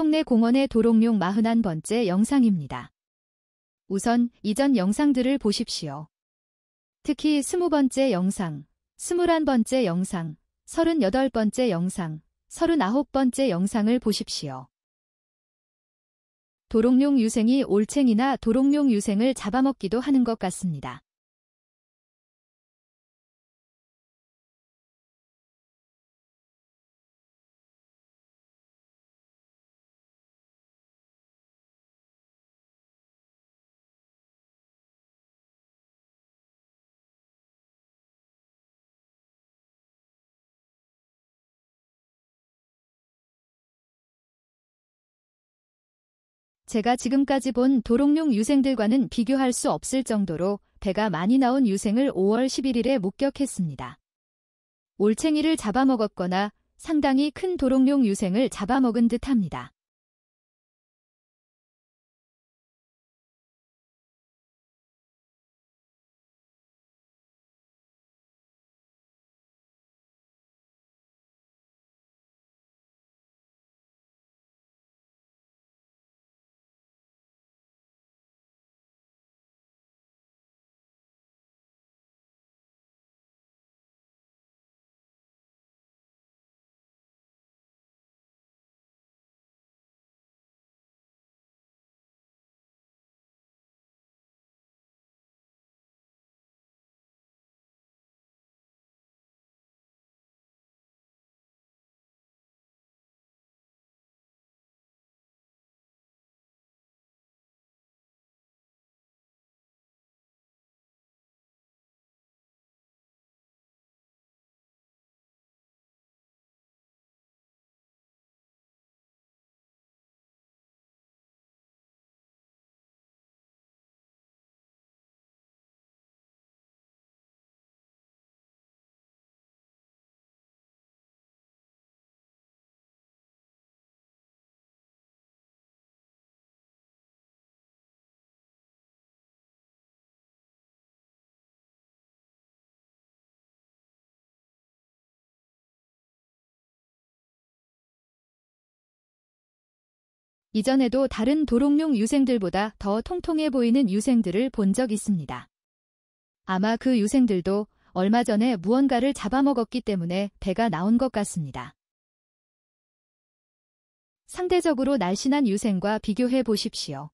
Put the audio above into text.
속내 공원의 도롱뇽 41번째 영상입니다. 우선 이전 영상들을 보십시오. 특히 20번째 영상, 21번째 영상, 38번째 영상, 39번째 영상을 보십시오. 도롱뇽 유생이 올챙이나 도롱뇽 유생을 잡아먹기도 하는 것 같습니다. 제가 지금까지 본 도롱뇽 유생들과는 비교할 수 없을 정도로 배가 많이 나온 유생을 5월 11일에 목격했습니다. 올챙이를 잡아먹었거나 상당히 큰 도롱뇽 유생을 잡아먹은 듯합니다. 이전에도 다른 도롱뇽 유생들보다 더 통통해 보이는 유생들을 본 적 있습니다. 아마 그 유생들도 얼마 전에 무언가를 잡아먹었기 때문에 배가 나온 것 같습니다. 상대적으로 날씬한 유생과 비교해 보십시오.